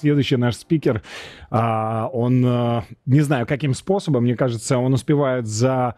следующий наш спикер, а, он, э, не знаю, каким способом, мне кажется, он успевает за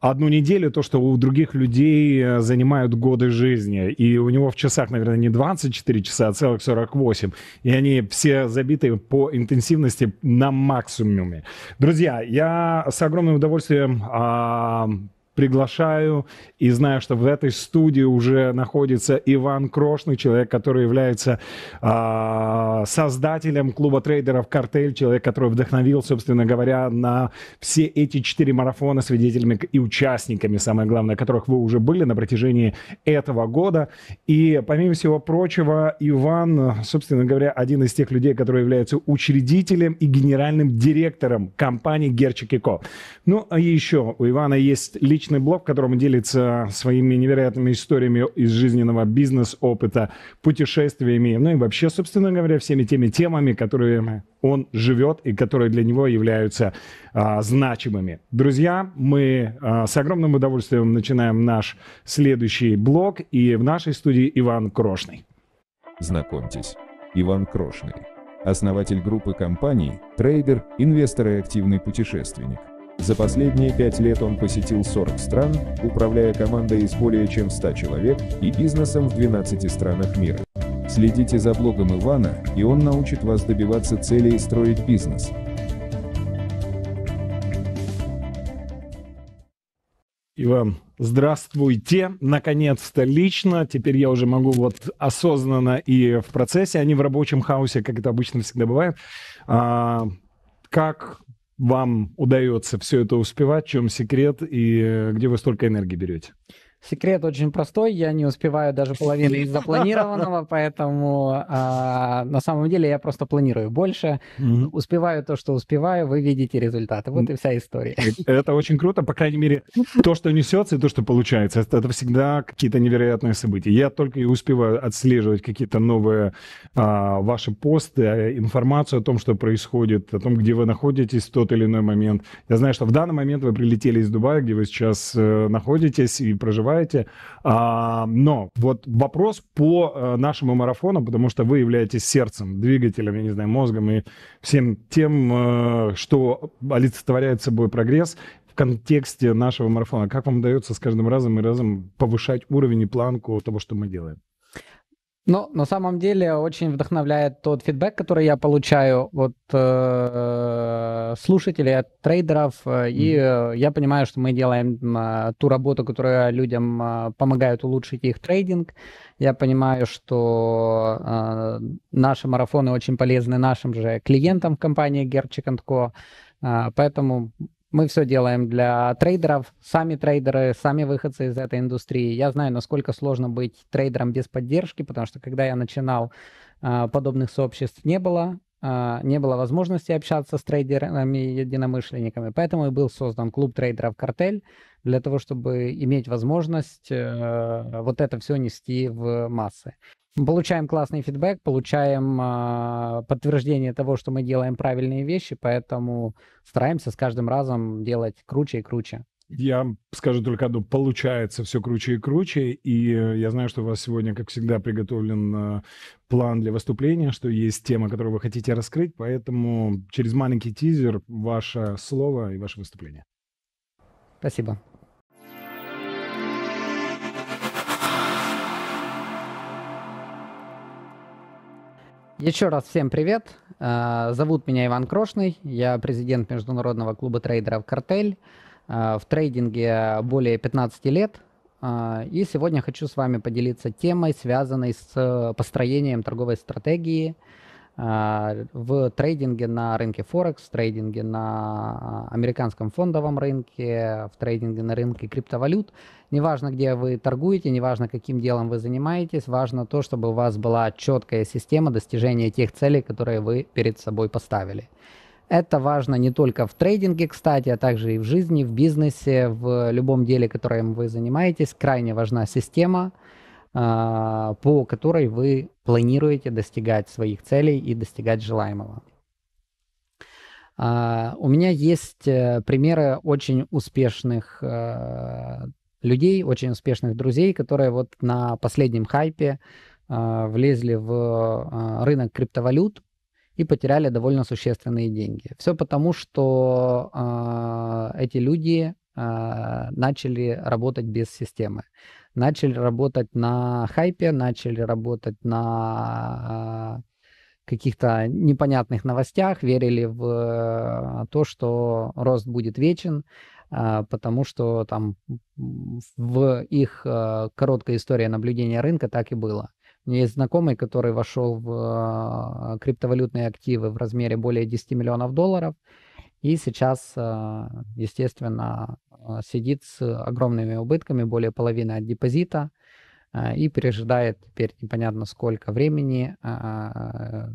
одну неделю то, что у других людей э, занимают годы жизни. И у него в часах, наверное, не 24 часа, а целых 48. И они все забиты по интенсивности на максимуме. Друзья, я с огромным удовольствием а, приглашаю и знаю, что в этой студии уже находится Иван Крошный, человек, который является э, создателем клуба трейдеров «Картель», человек, который вдохновил, собственно говоря, на все эти четыре марафона свидетелями и участниками, самое главное, которых вы уже были на протяжении этого года. И, помимо всего прочего, Иван, собственно говоря, один из тех людей, который является учредителем и генеральным директором компании «Герчик и Ко». Ну, а еще у Ивана есть личный личный блог, в котором делится своими невероятными историями из жизненного бизнес-опыта, путешествиями, ну и вообще, собственно говоря, всеми теми темами, которые он живет и которые для него являются а, значимыми. Друзья, мы а, с огромным удовольствием начинаем наш следующий блог, и в нашей студии Иван Крошный. Знакомьтесь, Иван Крошный, основатель группы компаний, трейдер, инвестор и активный путешественник. За последние пять лет он посетил 40 стран, управляя командой из более чем 100 человек и бизнесом в 12 странах мира. Следите за блогом Ивана, и он научит вас добиваться целей и строить бизнес. Иван, здравствуйте, наконец-то лично, теперь я уже могу вот осознанно и в процессе, а не в рабочем хаосе, как это обычно всегда бывает. А, как вам удается все это успевать? В чем секрет и э, где вы столько энергии берете? Секрет очень простой, я не успеваю даже половины из запланированного, поэтому э, на самом деле я просто планирую больше, mm-hmm. успеваю то, что успеваю, вы видите результаты. Вот и вся история. Э, это очень круто, по крайней мере, то, что несется и то, что получается, это всегда какие-то невероятные события. Я только и успеваю отслеживать какие-то новые э, ваши посты, а, информацию о том, что происходит, о том, где вы находитесь в тот или иной момент. Я знаю, что в данный момент вы прилетели из Дубая, где вы сейчас э, находитесь и проживаете развиваете. А, но вот вопрос по э, нашему марафону, потому что вы являетесь сердцем, двигателем, я не знаю, мозгом и всем тем, э, что олицетворяет собой прогресс в контексте нашего марафона. Как вам удается с каждым разом и разом повышать уровень и планку того, что мы делаем? Но на самом деле очень вдохновляет тот фидбэк, который я получаю от э, слушателей, от трейдеров. Mm-hmm. И э, я понимаю, что мы делаем э, ту работу, которая людям э, помогает улучшить их трейдинг. Я понимаю, что э, наши марафоны очень полезны нашим же клиентам в компании Gerchik Co. Э, поэтому мы все делаем для трейдеров, сами трейдеры, сами выходцы из этой индустрии. Я знаю, насколько сложно быть трейдером без поддержки, потому что когда я начинал, а, подобных сообществ не было, а, не было возможности общаться с трейдерами и единомышленниками. Поэтому и был создан клуб трейдеров «Картель» для того, чтобы иметь возможность э, вот это все нести в массы. Получаем классный фидбэк, получаем э, подтверждение того, что мы делаем правильные вещи, поэтому стараемся с каждым разом делать круче и круче. Я скажу только одно, получается все круче и круче, и э, я знаю, что у вас сегодня, как всегда, приготовлен э, план для выступления, что есть тема, которую вы хотите раскрыть, поэтому через маленький тизер ваше слово и ваше выступление. Спасибо. Еще раз всем привет. Э, зовут меня Иван Крошный. Я президент Международного клуба трейдеров «Картель». Э, в трейдинге более 15 лет. Э, и сегодня хочу с вами поделиться темой, связанной с построением торговой стратегии – а, в трейдинге на рынке Форекс, в трейдинге на а, американском фондовом рынке, в трейдинге на рынке криптовалют. Неважно, где вы торгуете, неважно, каким делом вы занимаетесь, важно то, чтобы у вас была четкая система достижения тех целей, которые вы перед собой поставили. Это важно не только в трейдинге, кстати, а также и в жизни, в бизнесе, в любом деле, которым вы занимаетесь. Крайне важна система, а, по которой вы планируете достигать своих целей и достигать желаемого. А, у меня есть э, примеры очень успешных э, людей, очень успешных друзей, которые вот на последнем хайпе а, влезли в рынок криптовалют и потеряли довольно существенные деньги. Все потому, что эти люди начали работать без системы начали работать на хайпе, начали работать на э, каких-то непонятных новостях, верили в э, то, что рост будет вечен, э, потому что там в их короткой истории наблюдения рынка так и было. У меня есть знакомый, который вошел в криптовалютные активы в размере более 10 миллионов долларов, и сейчас, естественно, а, сидит с огромными убытками, более половины от депозита, а, и пережидает теперь непонятно сколько времени а,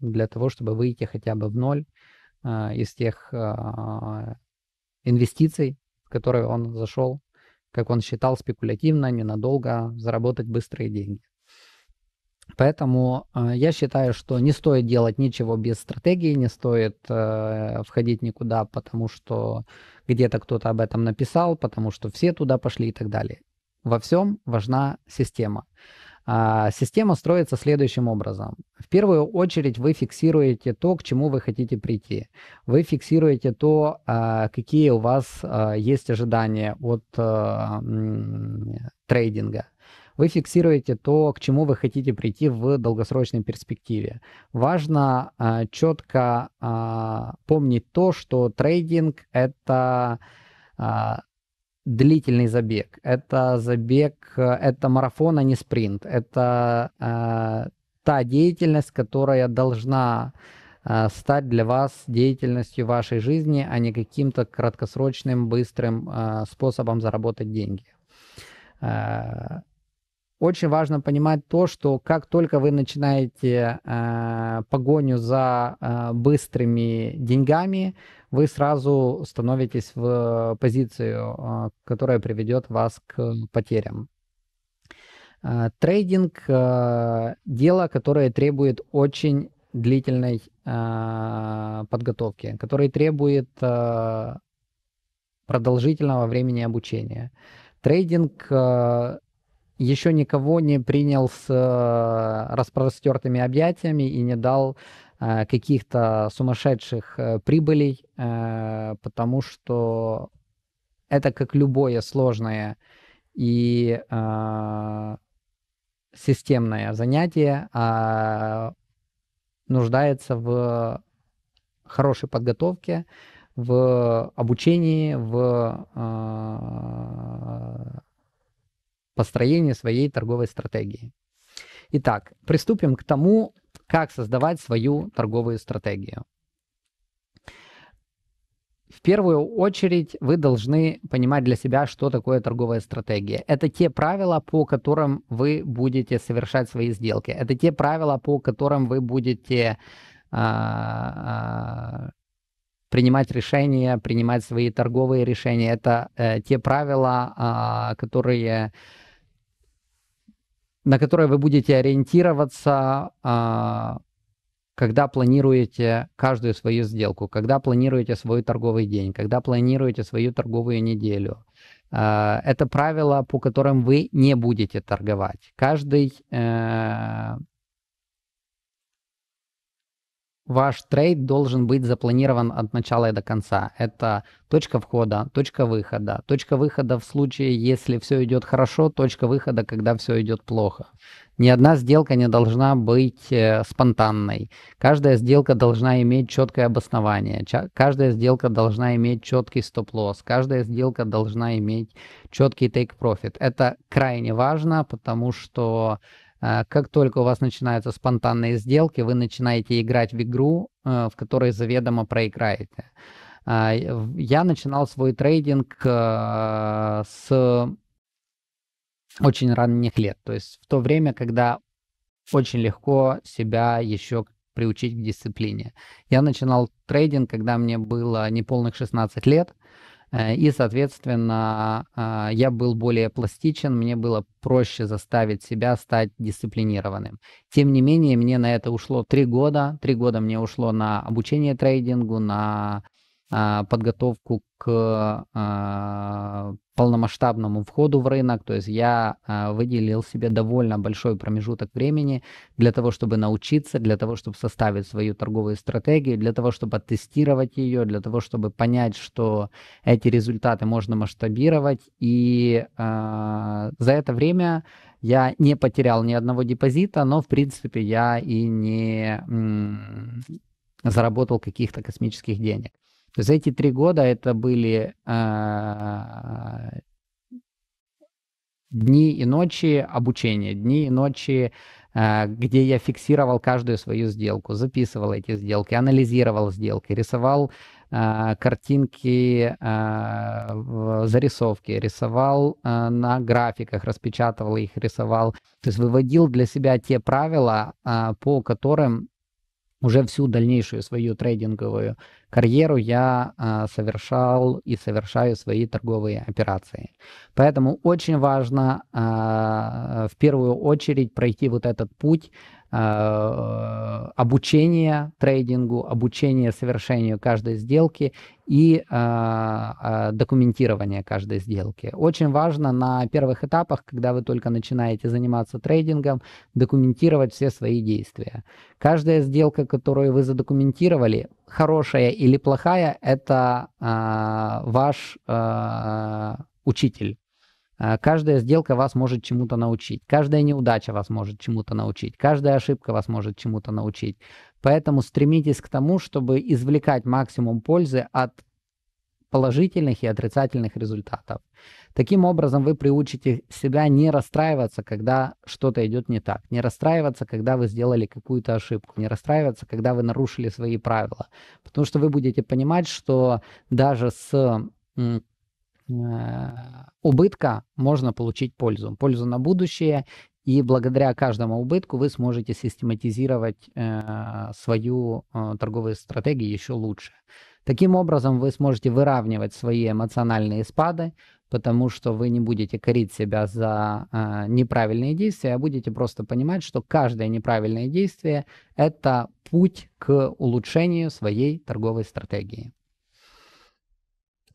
для того, чтобы выйти хотя бы в ноль из тех инвестиций, в которые он зашел, как он считал, спекулятивно, ненадолго, заработать быстрые деньги. Поэтому э, я считаю, что не стоит делать ничего без стратегии, не стоит э, входить никуда, потому что где-то кто-то об этом написал, потому что все туда пошли и так далее. Во всем важна система. А, система строится следующим образом. В первую очередь вы фиксируете то, к чему вы хотите прийти. Вы фиксируете то, а, какие у вас а, есть ожидания от э, трейдинга. Вы фиксируете то, к чему вы хотите прийти в долгосрочной перспективе. Важно э, а, четко э, а, помнить то, что трейдинг это э, длительный забег. Это забег, это марафон, а не спринт. Это э, та деятельность, которая должна стать для вас деятельностью вашей жизни, а не каким-то краткосрочным, быстрым э, способом заработать деньги. Э, очень важно понимать то, что как только вы начинаете э, погоню за э, быстрыми деньгами, вы сразу становитесь в позицию, э, которая приведет вас к потерям. Э, трейдинг э, дело, которое требует очень длительной э, подготовки, которое требует э, продолжительного времени обучения. Трейдинг э, еще никого не принял с э, распростертыми объятиями и не дал э, каких-то сумасшедших э, прибылей, потому что это как любое сложное и системное занятие а нуждается в хорошей подготовке, в обучении, в построение своей торговой стратегии. Итак, приступим к тому, как создавать свою торговую стратегию. В первую очередь вы должны понимать для себя, что такое торговая стратегия. Это те правила, по которым вы будете совершать свои сделки. Это те правила, по которым вы будете а, а, принимать решения, принимать свои торговые решения. Это э, те правила, э, которые на которое вы будете ориентироваться, а, когда планируете каждую свою сделку, когда планируете свой торговый день, когда планируете свою торговую неделю. А, это правила, по которым вы не будете торговать. Каждый э, Ваш трейд должен быть запланирован от начала и до конца. Это точка входа, точка выхода. Точка выхода в случае, если все идет хорошо, точка выхода, когда все идет плохо. Ни одна сделка не должна быть э, спонтанной. Каждая сделка должна иметь четкое обоснование. Каждая сделка должна иметь четкий стоп-лосс. Каждая сделка должна иметь четкий take-profit. Это крайне важно, потому что а, как только у вас начинаются спонтанные сделки, вы начинаете играть в игру, э, в которой заведомо проиграете. А, я начинал свой трейдинг э, с очень ранних лет, то есть в то время, когда очень легко себя еще приучить к дисциплине. Я начинал трейдинг, когда мне было неполных 16 лет, Э, и, соответственно, а, я был более пластичен, мне было проще заставить себя стать дисциплинированным. Тем не менее, мне на это ушло три года. Три года мне ушло на обучение трейдингу, на а, подготовку к а, полномасштабному входу в рынок. То есть я а, выделил себе довольно большой промежуток времени для того, чтобы научиться, для того, чтобы составить свою торговую стратегию, для того, чтобы оттестировать ее, для того, чтобы понять, что эти результаты можно масштабировать. И за это время я не потерял ни одного депозита, но в принципе я и не заработал каких-то космических денег. За эти три года это были э, дни и ночи обучения, дни и ночи, э, где я фиксировал каждую свою сделку, записывал эти сделки, анализировал сделки, рисовал э, картинки, э, зарисовки, рисовал э, на графиках, распечатывал их, рисовал. То есть выводил для себя те правила, э, по которым уже всю дальнейшую свою трейдинговую карьеру я а, совершал и совершаю свои торговые операции. Поэтому очень важно а, в первую очередь пройти вот этот путь Э, обучение трейдингу, обучение совершению каждой сделки и э, э, документирование каждой сделки. Очень важно на первых этапах, когда вы только начинаете заниматься трейдингом, документировать все свои действия. Каждая сделка, которую вы задокументировали, хорошая или плохая, это ваш учитель а каждая сделка вас может чему-то научить. Каждая неудача вас может чему-то научить. Каждая ошибка вас может чему-то научить. Поэтому стремитесь к тому, чтобы извлекать максимум пользы от положительных и отрицательных результатов. Таким образом, вы приучите себя не расстраиваться, когда что-то идет не так, не расстраиваться, когда вы сделали какую-то ошибку, не расстраиваться, когда вы нарушили свои правила, потому что вы будете понимать, что даже с Э, убытка можно получить пользу. Пользу на будущее. И благодаря каждому убытку вы сможете систематизировать э, свою э, торговую стратегию еще лучше. Таким образом, вы сможете выравнивать свои эмоциональные спады, потому что вы не будете корить себя за э, неправильные действия, а будете просто понимать, что каждое неправильное действие – это путь к улучшению своей торговой стратегии.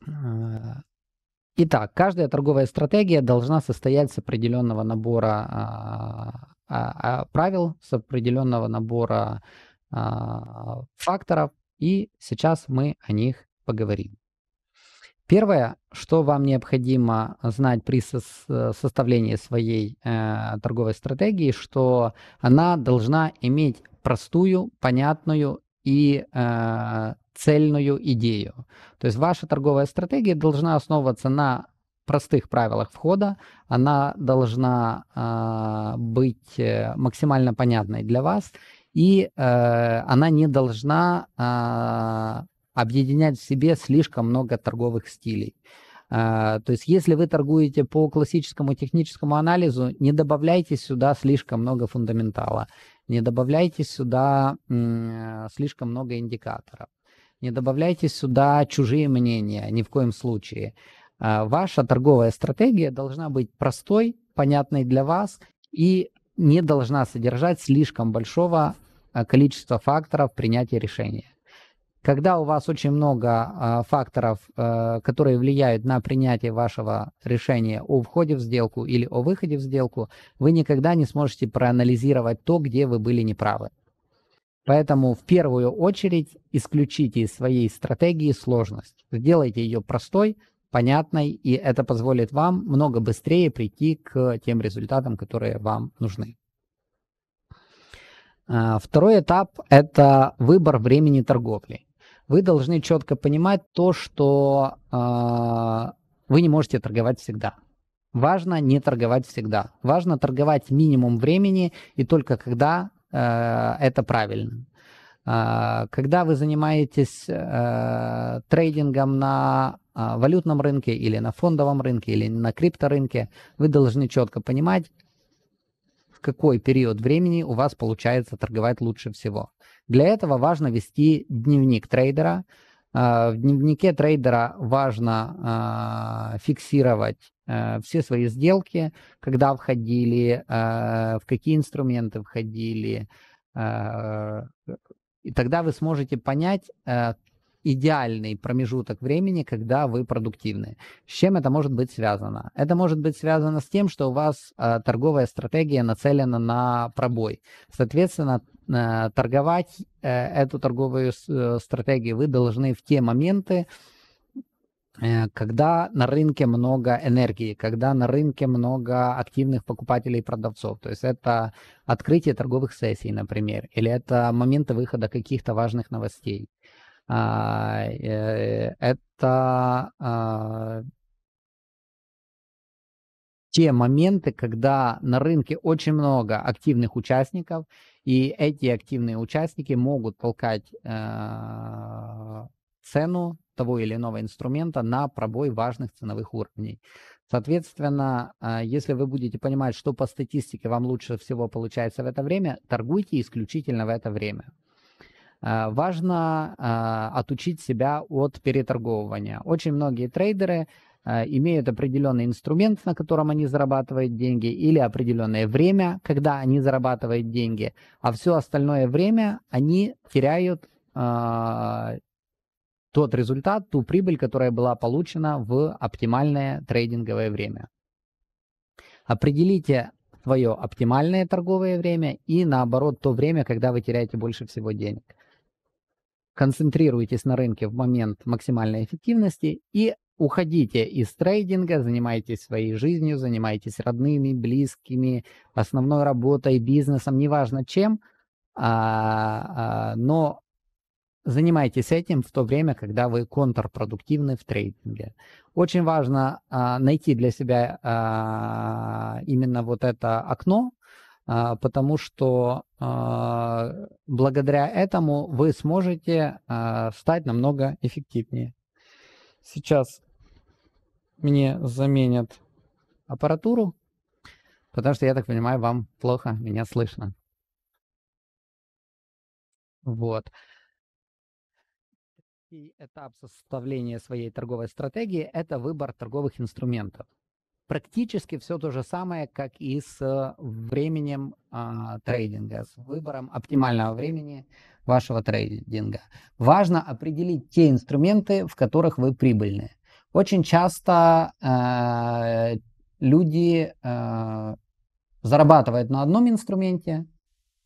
Э, Итак, каждая торговая стратегия должна состоять с определенного набора а, а, а, правил, с определенного набора а, факторов, и сейчас мы о них поговорим. Первое, что вам необходимо знать при составлении своей э, торговой стратегии, что она должна иметь простую, понятную и э, цельную идею. То есть ваша торговая стратегия должна основываться на простых правилах входа, она должна а, э, быть максимально понятной для вас, и э, она не должна э, объединять в себе слишком много торговых стилей. А, то есть если вы торгуете по классическому техническому анализу, не добавляйте сюда слишком много фундаментала, не добавляйте сюда э, слишком много индикаторов. Не добавляйте сюда чужие мнения ни в коем случае. А, ваша торговая стратегия должна быть простой, понятной для вас и не должна содержать слишком большого а, количества факторов принятия решения. Когда у вас очень много а, факторов, которые влияют на принятие вашего решения о входе в сделку или о выходе в сделку, вы никогда не сможете проанализировать то, где вы были неправы. Поэтому в первую очередь исключите из своей стратегии сложность. Сделайте ее простой, понятной, и это позволит вам много быстрее прийти к тем результатам, которые вам нужны. А, второй этап – это выбор времени торговли. Вы должны четко понимать то, что э, вы не можете торговать всегда. Важно не торговать всегда. Важно торговать минимум времени и только когда Э, это правильно. А, когда вы занимаетесь э, трейдингом на а, валютном рынке или на фондовом рынке или на крипторынке, вы должны четко понимать, в какой период времени у вас получается торговать лучше всего. Для этого важно вести дневник трейдера, а, в дневнике трейдера важно а, фиксировать э, все свои сделки, когда входили, а, в какие инструменты входили. И тогда вы сможете понять э, идеальный промежуток времени, когда вы продуктивны. С чем это может быть связано? Это может быть связано с тем, что у вас э, торговая стратегия нацелена на пробой. Соответственно, э, торговать э, эту торговую э, стратегию вы должны в те моменты, э, когда на рынке много энергии, когда на рынке много активных покупателей и продавцов. То есть это открытие торговых сессий, например, или это моменты выхода каких-то важных новостей. А, э, это а, те моменты, когда на рынке очень много активных участников, и эти активные участники могут толкать а, цену того или иного инструмента на пробой важных ценовых уровней. Соответственно, если вы будете понимать, что по статистике вам лучше всего получается в это время, торгуйте исключительно в это время. Э, важно э, отучить себя от переторговывания. Очень многие трейдеры э, имеют определенный инструмент, на котором они зарабатывают деньги, или определенное время, когда они зарабатывают деньги, а все остальное время они теряют э, тот результат, ту прибыль, которая была получена в оптимальное трейдинговое время. Определите свое оптимальное торговое время и наоборот то время, когда вы теряете больше всего денег концентрируйтесь на рынке в момент максимальной эффективности и уходите из трейдинга, занимайтесь своей жизнью, занимайтесь родными, близкими, основной работой, бизнесом, неважно чем, а, а, но занимайтесь этим в то время, когда вы контрпродуктивны в трейдинге. Очень важно а, найти для себя а, именно вот это окно, а, потому что а, благодаря этому вы сможете а, стать намного эффективнее. Сейчас мне заменят аппаратуру, потому что, я так понимаю, вам плохо меня слышно. Вот. И этап составления своей торговой стратегии – это выбор торговых инструментов практически все то же самое, как и с э, временем а, трейдинга, с выбором оптимального времени вашего трейдинга. Важно определить те инструменты, в которых вы прибыльны. Очень часто э, люди э, зарабатывают на одном инструменте,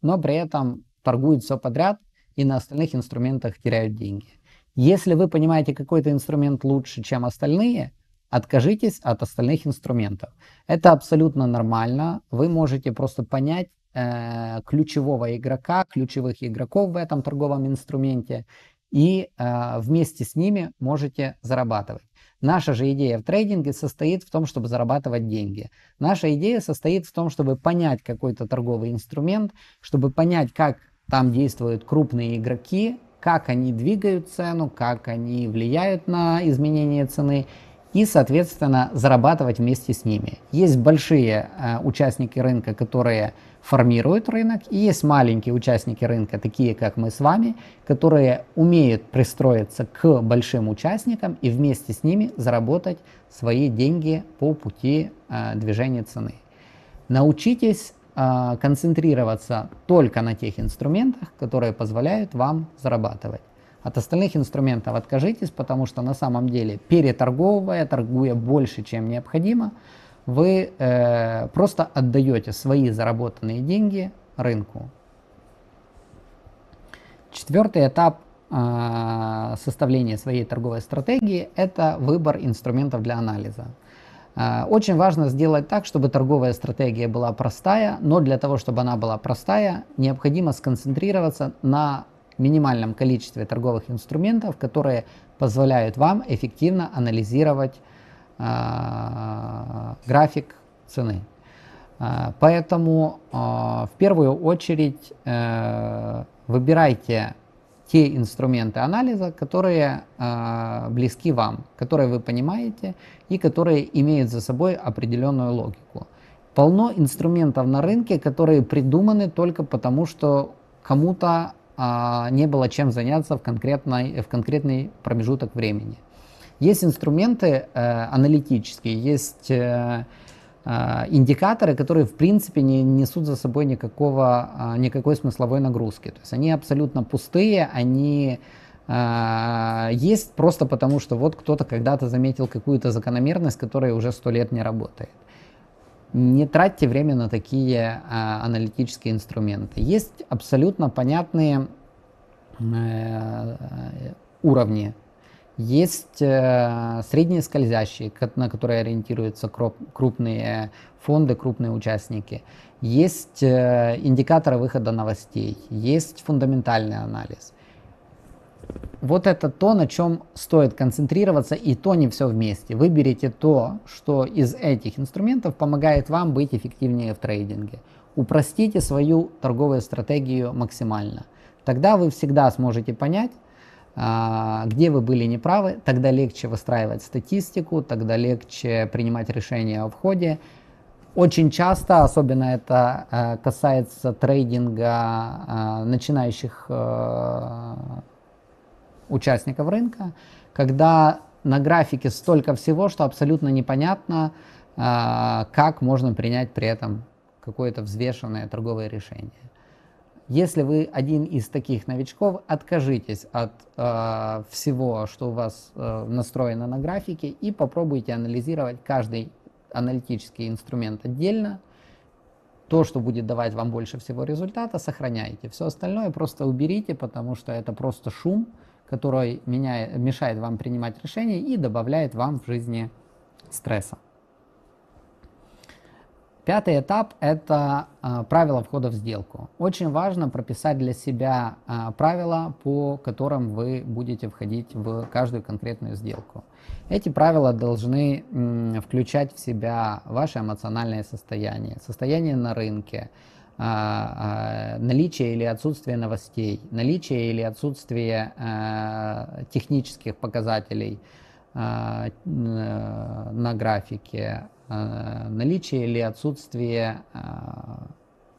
но при этом торгуют все подряд и на остальных инструментах теряют деньги. Если вы понимаете какой-то инструмент лучше, чем остальные – Откажитесь от остальных инструментов. Это абсолютно нормально. Вы можете просто понять э, ключевого игрока, ключевых игроков в этом торговом инструменте и э, вместе с ними можете зарабатывать. Наша же идея в трейдинге состоит в том, чтобы зарабатывать деньги. Наша идея состоит в том, чтобы понять какой-то торговый инструмент, чтобы понять, как там действуют крупные игроки, как они двигают цену, как они влияют на изменение цены и, соответственно, зарабатывать вместе с ними. Есть большие э, участники рынка, которые формируют рынок, и есть маленькие участники рынка, такие как мы с вами, которые умеют пристроиться к большим участникам и вместе с ними заработать свои деньги по пути э, движения цены. Научитесь э, концентрироваться только на тех инструментах, которые позволяют вам зарабатывать. От остальных инструментов откажитесь, потому что на самом деле, переторговывая, торгуя больше, чем необходимо, вы э, просто отдаете свои заработанные деньги рынку. Четвертый этап э, составления своей торговой стратегии – это выбор инструментов для анализа. Э, очень важно сделать так, чтобы торговая стратегия была простая, но для того, чтобы она была простая, необходимо сконцентрироваться на минимальном количестве торговых инструментов, которые позволяют вам эффективно анализировать э, график цены. Э, поэтому э, в первую очередь э, выбирайте те инструменты анализа, которые э, близки вам, которые вы понимаете и которые имеют за собой определенную логику. Полно инструментов на рынке, которые придуманы только потому, что кому-то а, не было чем заняться в, конкретной, в конкретный промежуток времени. Есть инструменты э, аналитические, есть э, э индикаторы, которые в принципе не несут за собой никакого, э, никакой смысловой нагрузки. То есть они абсолютно пустые, они э, есть просто потому, что вот кто-то когда-то заметил какую-то закономерность, которая уже сто лет не работает. Э, не тратьте время на такие а, аналитические инструменты. Есть абсолютно понятные э, уровни. Есть э, средние скользящие, на которые ориентируются крупные фонды, крупные участники. Есть э, индикаторы выхода новостей, есть фундаментальный анализ вот это то, на чем стоит концентрироваться, и то не все вместе. Выберите то, что из этих инструментов помогает вам быть эффективнее в трейдинге. Упростите свою торговую стратегию максимально. Тогда вы всегда сможете понять, а, где вы были неправы, тогда легче выстраивать статистику, тогда легче принимать решения о входе. Очень часто, особенно это а, касается трейдинга а, начинающих участников рынка, когда на графике столько всего, что абсолютно непонятно, а, как можно принять при этом какое-то взвешенное торговое решение. Если вы один из таких новичков, откажитесь от а, всего, что у вас а, настроено на графике, и попробуйте анализировать каждый аналитический инструмент отдельно. То, что будет давать вам больше всего результата, сохраняйте. Все остальное просто уберите, потому что это просто шум, который меняет, мешает вам принимать решения и добавляет вам в жизни стресса. Пятый этап – это э, правила входа в сделку. Очень важно прописать для себя э, правила, по которым вы будете входить в каждую конкретную сделку. Эти правила должны э, включать в себя ваше эмоциональное состояние, состояние на рынке, а, а, наличие или отсутствие новостей, наличие или отсутствие а, технических показателей а, на графике, а, наличие или отсутствие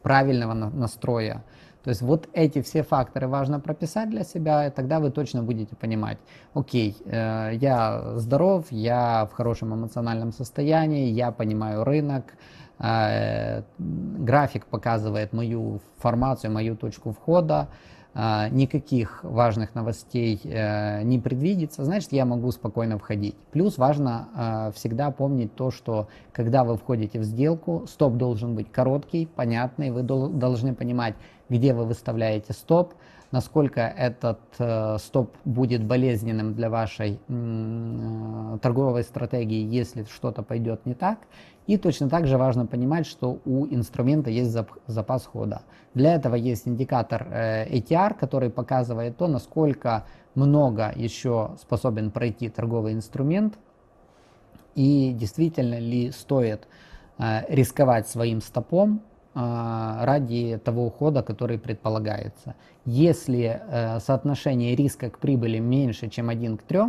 правильного настроя. То есть вот эти все факторы важно прописать для себя, и тогда вы точно будете понимать, окей, э, я здоров, я в хорошем эмоциональном состоянии, я понимаю рынок, Э, график показывает мою формацию, мою точку входа. Э, никаких важных новостей э, не предвидится, значит, я могу спокойно входить. Плюс важно всегда помнить то, что когда вы входите в сделку, стоп должен быть короткий, понятный, вы должны понимать, где вы выставляете стоп, насколько этот э, стоп будет болезненным для вашей э, торговой стратегии, если что-то пойдет не так. И точно так же важно понимать, что у инструмента есть запас хода. Для этого есть индикатор э, ATR, который показывает то, насколько много еще способен пройти торговый инструмент и действительно ли стоит э, рисковать своим стопом Э, ради того ухода, который предполагается. Если э, соотношение риска к прибыли меньше, чем 1 к 3,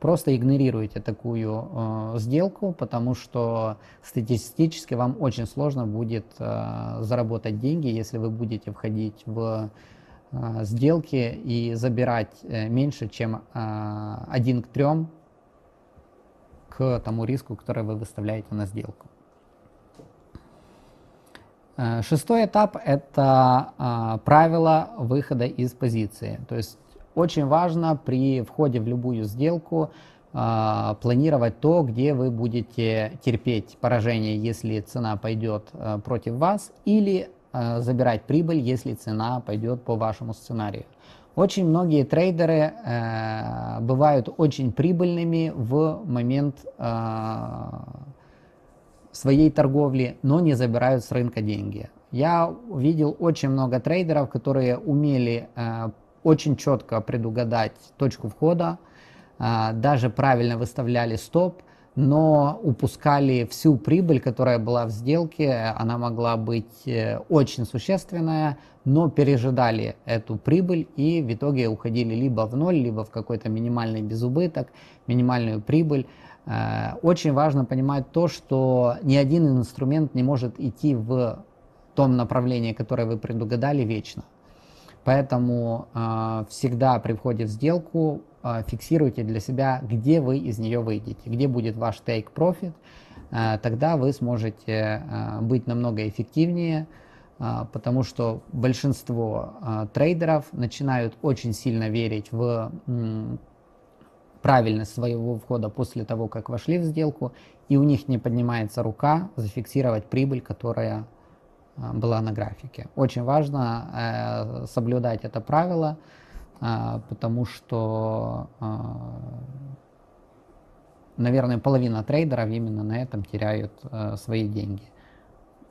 просто игнорируйте такую э, сделку, потому что статистически вам очень сложно будет заработать деньги, если вы будете входить в сделки и забирать меньше, чем 1 к 3 к тому риску, который вы выставляете на сделку. Э, шестой этап – это а, правило выхода из позиции. То есть очень важно при входе в любую сделку а, планировать то, где вы будете терпеть поражение, если цена пойдет э, против вас, или э, забирать прибыль, если цена пойдет по вашему сценарию. Очень многие трейдеры э, бывают очень прибыльными в момент а, своей торговли, но не забирают с рынка деньги. Я видел очень много трейдеров, которые умели э, очень четко предугадать точку входа, э, даже правильно выставляли стоп, но упускали всю прибыль, которая была в сделке, она могла быть э, очень существенная, но пережидали эту прибыль и в итоге уходили либо в ноль, либо в какой-то минимальный безубыток, минимальную прибыль. Э, очень важно понимать то, что ни один инструмент не может идти в том направлении, которое вы предугадали вечно. Поэтому э, всегда при входе в сделку э, фиксируйте для себя, где вы из нее выйдете, где будет ваш take profit. Э, тогда вы сможете э, быть намного эффективнее, э, потому что большинство э, трейдеров начинают очень сильно верить в правильность своего входа после того, как вошли в сделку, и у них не поднимается рука зафиксировать прибыль, которая а, была на графике. Очень важно э, соблюдать это правило, э, потому что, э, наверное, половина трейдеров именно на этом теряют э, свои деньги.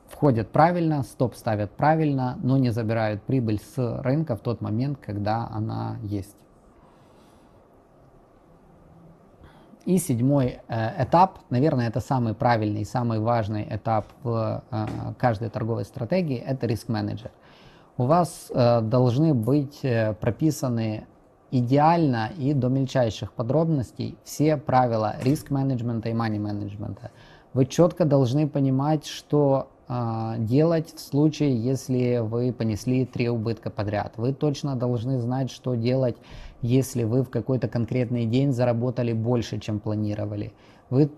Входят правильно, стоп ставят правильно, но не забирают прибыль с рынка в тот момент, когда она есть. И седьмой э, этап, наверное, это самый правильный, и самый важный этап в э, каждой торговой стратегии, это риск-менеджер. У вас э, должны быть э, прописаны идеально и до мельчайших подробностей все правила риск-менеджмента и мани-менеджмента. Вы четко должны понимать, что а, делать в случае, если вы понесли три убытка подряд. Вы точно должны знать, что делать, если вы в какой-то конкретный день заработали больше, чем планировали. Вы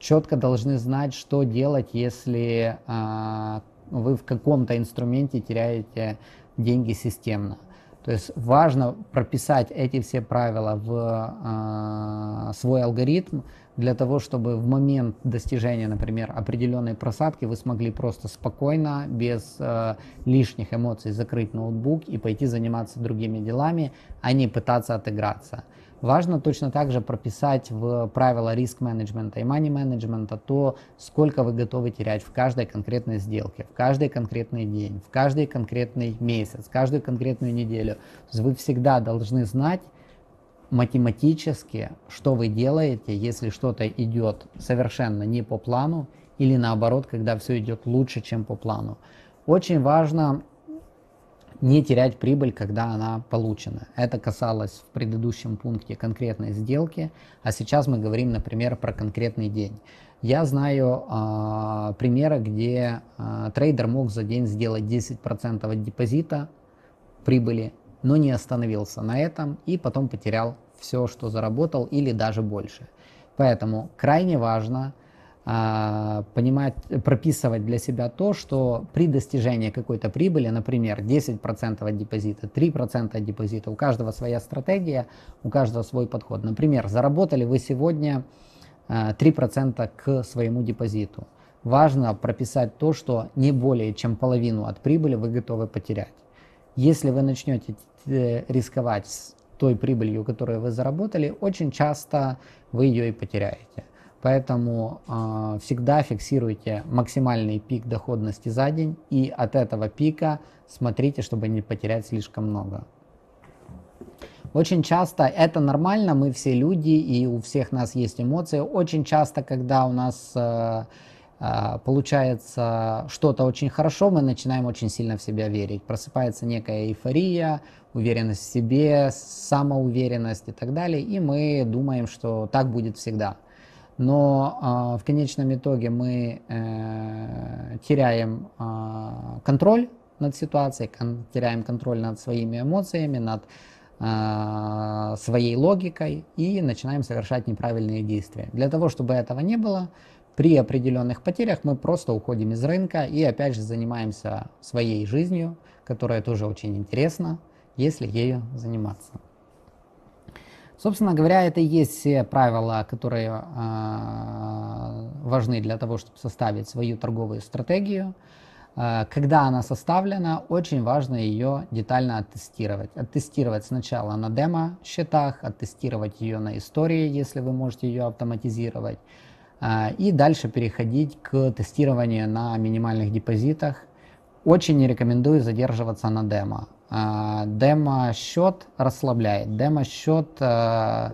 четко должны знать, что делать, если а, вы в каком-то инструменте теряете деньги системно. То есть важно прописать эти все правила в э, свой алгоритм для того, чтобы в момент достижения, например, определенной просадки вы смогли просто спокойно, без э, лишних эмоций закрыть ноутбук и пойти заниматься другими делами, а не пытаться отыграться. Важно точно так же прописать в правила риск-менеджмента и мани-менеджмента то, сколько вы готовы терять в каждой конкретной сделке, в каждый конкретный день, в каждый конкретный месяц, каждую конкретную неделю. То есть вы всегда должны знать, математически, что вы делаете, если что-то идет совершенно не по плану, или наоборот, когда все идет лучше, чем по плану. Очень важно не терять прибыль, когда она получена. Это касалось в предыдущем пункте конкретной сделки, а сейчас мы говорим, например, про конкретный день. Я знаю э, примеры, где э, трейдер мог за день сделать 10% от депозита прибыли, но не остановился на этом и потом потерял все, что заработал или даже больше. Поэтому крайне важно – а, понимать, прописывать для себя то, что при достижении какой-то прибыли, например, 10% от депозита, 3% от депозита, у каждого своя стратегия, у каждого свой подход. Например, заработали вы сегодня 3% а, к своему депозиту. Важно прописать то, что не более чем половину от прибыли вы готовы потерять. Если вы начнете э, рисковать с той прибылью, которую вы заработали, очень часто вы ее и потеряете. Поэтому э, всегда фиксируйте максимальный пик доходности за день и от этого пика смотрите, чтобы не потерять слишком много. Очень часто это нормально, мы все люди и у всех нас есть эмоции. Очень часто, когда у нас э, э, получается что-то очень хорошо, мы начинаем очень сильно в себя верить. Просыпается некая эйфория, уверенность в себе, самоуверенность и так далее. И мы думаем, что так будет всегда но а, в конечном итоге мы э, теряем а, контроль над ситуацией, теряем контроль над своими эмоциями, над а, своей логикой и начинаем совершать неправильные действия. Для того, чтобы этого не было, при определенных потерях мы просто уходим из рынка и опять же занимаемся своей жизнью, которая тоже очень интересна, если ею заниматься. Собственно говоря, это и есть все правила, которые э, важны для того, чтобы составить свою торговую стратегию. Э, когда она составлена, очень важно ее детально оттестировать. Оттестировать сначала на демо-счетах, оттестировать ее на истории, если вы можете ее автоматизировать. Э, и дальше переходить к тестированию на минимальных депозитах. Очень не рекомендую задерживаться на демо а, демо-счет расслабляет, демо-счет э,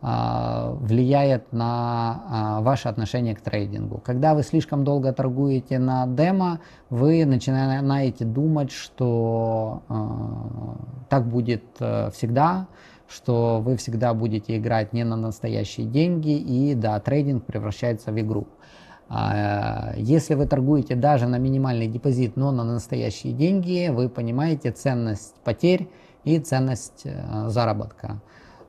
э, влияет на э, ваше отношение к трейдингу. Когда вы слишком долго торгуете на демо, вы начинаете думать, что так будет всегда, что вы всегда будете играть не на настоящие деньги, и да, трейдинг превращается в игру. А, если вы торгуете даже на минимальный депозит, но на настоящие деньги, вы понимаете ценность потерь и ценность э, заработка.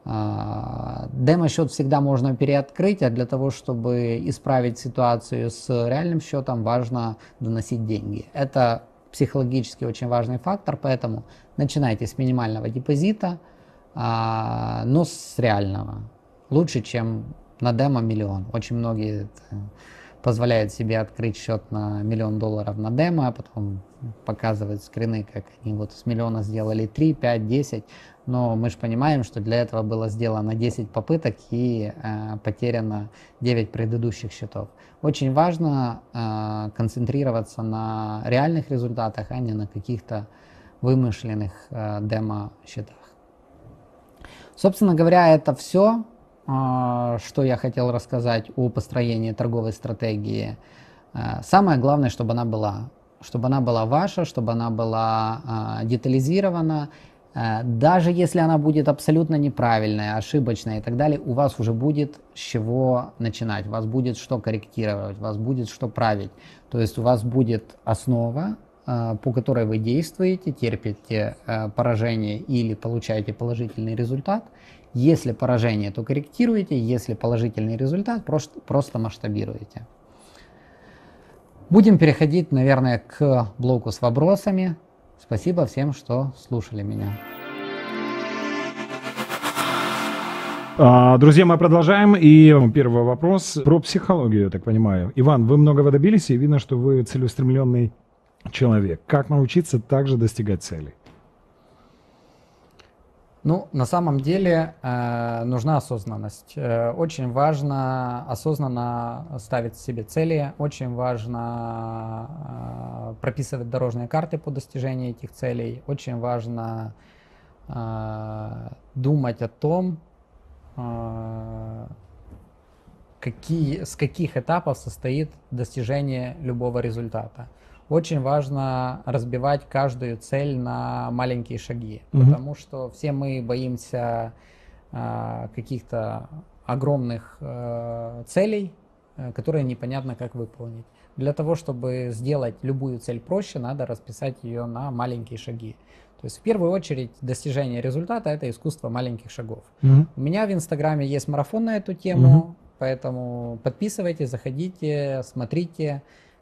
А, Демо-счет всегда можно переоткрыть, а для того, чтобы исправить ситуацию с реальным счетом, важно доносить деньги. Это психологически очень важный фактор, поэтому начинайте с минимального депозита, а, но с реального. Лучше, чем на демо миллион. Очень многие позволяет себе открыть счет на миллион долларов на демо, а потом показывает скрины, как они вот с миллиона сделали 3, 5, 10. Но мы же понимаем, что для этого было сделано 10 попыток и э, потеряно 9 предыдущих счетов. Очень важно э, концентрироваться на реальных результатах, а не на каких-то вымышленных э, демо-счетах. Собственно говоря, это все. А, что я хотел рассказать о построении торговой стратегии. А, самое главное, чтобы она была. Чтобы она была ваша, чтобы она была а, детализирована. Даже если она будет абсолютно неправильная, ошибочная и так далее, у вас уже будет с чего начинать, у вас будет что корректировать, у вас будет что править. То есть у вас будет основа, по которой вы действуете, терпите поражение или получаете положительный результат, если поражение, то корректируете, если положительный результат, просто, масштабируете. Будем переходить, наверное, к блоку с вопросами. Спасибо всем, что слушали меня. А, друзья, мы продолжаем. И первый вопрос про психологию, я так понимаю. Иван, вы многого добились, и видно, что вы целеустремленный человек. Как научиться также достигать целей? Ну, на самом деле э, нужна осознанность. Э, очень важно осознанно ставить себе цели, очень важно э, прописывать дорожные карты по достижению этих целей, очень важно э, думать о том, э, какие, с каких этапов состоит достижение любого результата очень важно разбивать каждую цель на маленькие шаги, угу. потому что все мы боимся э, каких-то огромных э, целей, э, которые непонятно как выполнить. Для того, чтобы сделать любую цель проще, надо расписать ее на маленькие шаги. То есть в первую очередь достижение результата это искусство маленьких шагов. mm У меня в Инстаграме есть марафон на эту тему, mm поэтому подписывайтесь, заходите, смотрите.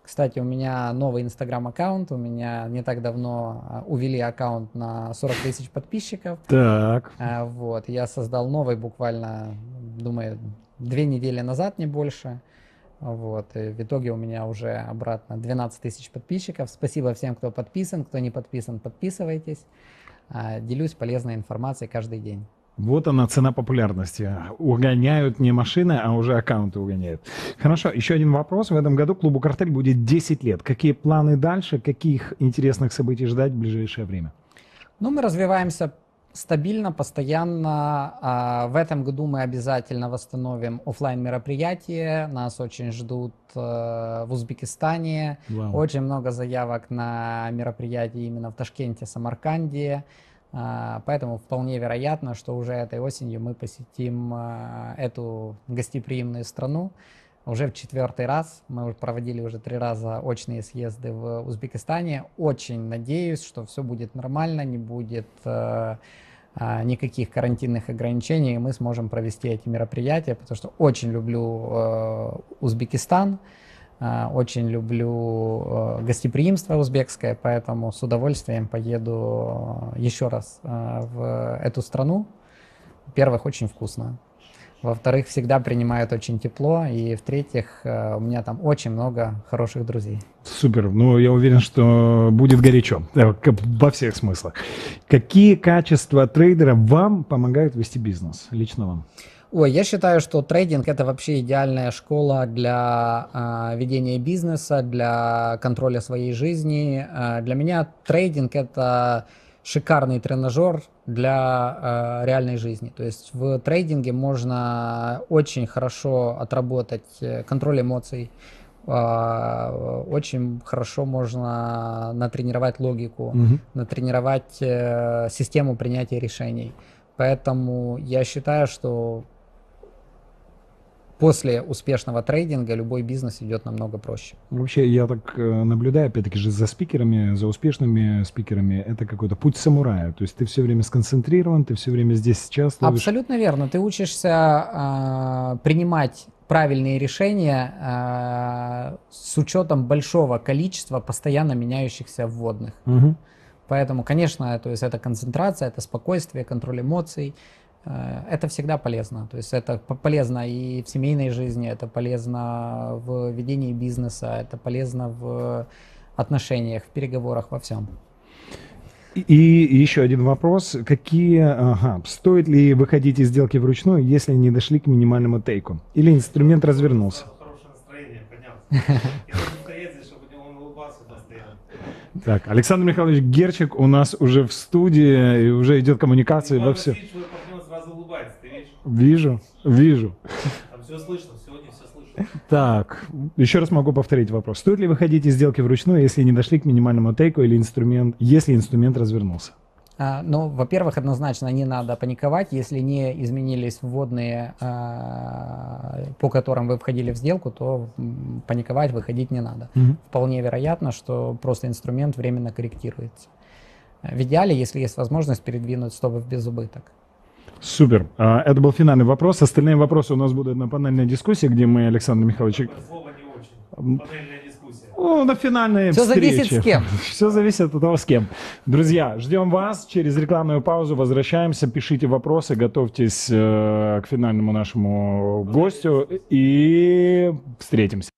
Кстати, у меня новый инстаграм-аккаунт, у меня не так давно а, увели аккаунт на 40 тысяч подписчиков. Так. А, вот, я создал новый буквально, думаю, две недели назад, не больше. Вот, и в итоге у меня уже обратно 12 тысяч подписчиков. Спасибо всем, кто подписан, кто не подписан, подписывайтесь. А, делюсь полезной информацией каждый день. Вот она, цена популярности. Угоняют не машины, а уже аккаунты угоняют. Хорошо, еще один вопрос. В этом году клубу «Картель» будет 10 лет. Какие планы дальше? Каких интересных событий ждать в ближайшее время? Ну, мы развиваемся стабильно, постоянно. А, в этом году мы обязательно восстановим офлайн мероприятие. Нас очень ждут э, в Узбекистане. Вау. Очень много заявок на мероприятия именно в Ташкенте, Самарканде. А, поэтому вполне вероятно, что уже этой осенью мы посетим а, эту гостеприимную страну. Уже в четвертый раз мы проводили уже три раза очные съезды в Узбекистане. Очень надеюсь, что все будет нормально, не будет а, никаких карантинных ограничений, и мы сможем провести эти мероприятия, потому что очень люблю Узбекистан. А, очень люблю э, гостеприимство узбекское, поэтому с удовольствием поеду э, еще раз э, в эту страну. Во-первых, очень вкусно. Во-вторых, всегда принимают очень тепло. И в-третьих, у меня там очень много хороших друзей. Супер. Ну, я уверен, что будет горячо. Во всех смыслах. Какие качества трейдера вам помогают вести бизнес? Лично вам? Ой, я считаю, что трейдинг это вообще идеальная школа для э, ведения бизнеса, для контроля своей жизни. Э, для меня трейдинг это шикарный тренажер для э, реальной жизни. То есть в трейдинге можно очень хорошо отработать э, контроль эмоций, э, очень хорошо можно натренировать логику, Mm-hmm. натренировать э, систему принятия решений. Поэтому я считаю, что после успешного трейдинга любой бизнес идет намного проще. Вообще, я так э, наблюдаю, опять-таки же, за спикерами, за успешными спикерами, это какой-то путь самурая. То есть ты все время сконцентрирован, ты все время здесь сейчас. Ловишь... Абсолютно верно. Ты учишься э, принимать правильные решения э, с учетом большого количества постоянно меняющихся вводных. Угу. Поэтому, конечно, то есть это концентрация, это спокойствие, контроль эмоций, Э, это всегда полезно. То есть это полезно и в семейной жизни, это полезно в ведении бизнеса, это полезно в отношениях, в переговорах, во всем. И еще один вопрос. Какие, ага, стоит ли выходить из сделки вручную, если не дошли к минимальному тейку? Или инструмент развернулся? Так, Александр Михайлович Герчик у нас уже в студии, и уже идет коммуникация во всем. Вижу, вижу. Там все слышно, сегодня все слышно. Так, еще раз могу повторить вопрос. Стоит ли выходить из сделки вручную, если не дошли к минимальному тейку или инструмент, если инструмент развернулся? А, ну, во-первых, однозначно не надо паниковать, если не изменились вводные, а, по которым вы входили в сделку, то паниковать, выходить не надо. Угу. Вполне вероятно, что просто инструмент временно корректируется. А в идеале, если есть возможность, передвинуть стопы без безубыток. Супер. А, это был финальный вопрос. Остальные вопросы у нас будут на панельной дискуссии, где мы, Александр Михайлович... Слово не очень. Панельная дискуссия. Ну, на финальной Все встрече. зависит с кем. Все зависит от того, с кем. Друзья, ждем вас. Через рекламную паузу возвращаемся. Пишите вопросы, готовьтесь э, к финальному нашему гостю. И встретимся.